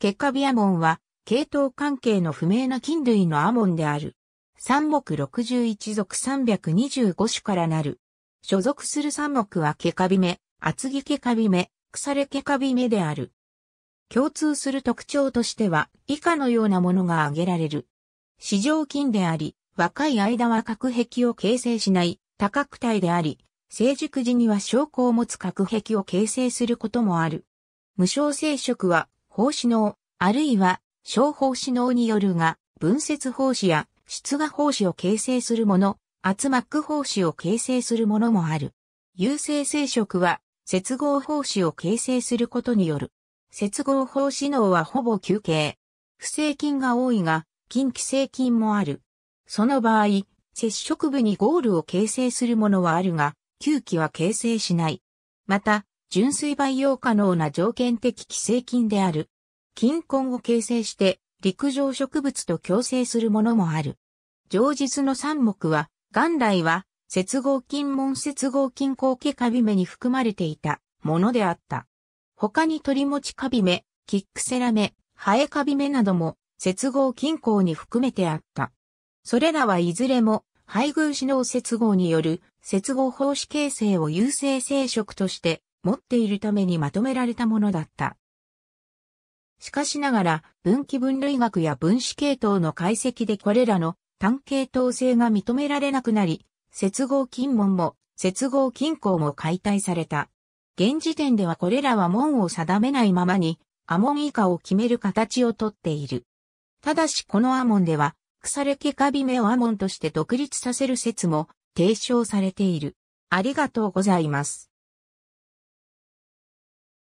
結果ビアモンは、系統関係の不明な菌類のアモンである。三木61属325種からなる。所属する三木はケカビ目、厚木ケカビ目、腐れケカビ目である。共通する特徴としては、以下のようなものが挙げられる。市場菌であり、若い間は核壁を形成しない多角体であり、成熟時には証拠を持つ核壁を形成することもある。無症生殖は方子能、あるいは小方子能によるが、分節方子や出芽方子を形成するもの、圧膜方子を形成するものもある。優性生殖は、接合方子を形成することによる。接合方子能はほぼ休憩。不正菌が多いが、近寄性菌もある。その場合、接触部にゴールを形成するものはあるが、吸気は形成しない。また、純粋培養可能な条件的寄生菌である。菌根を形成して陸上植物と共生するものもある。上述の三目は、元来は、接合菌門接合菌後期カビ目に含まれていたものであった。他に鳥持ちカビ目、キックセラ目、ハエカビ目なども、接合菌項に含めてあった。それらはいずれも、配偶子脳接合による接合胞子形成を優性生殖として持っているためにまとめられたものだった。しかしながら、分岐分類学や分子系統の解析でこれらの単系統性が認められなくなり、接合金門も接合金鉱も解体された。現時点ではこれらは門を定めないままに、アモン以下を決める形をとっている。ただしこのアモンでは、腐れ毛カビ目をアモンとして独立させる説も提唱されている。ありがとうございます。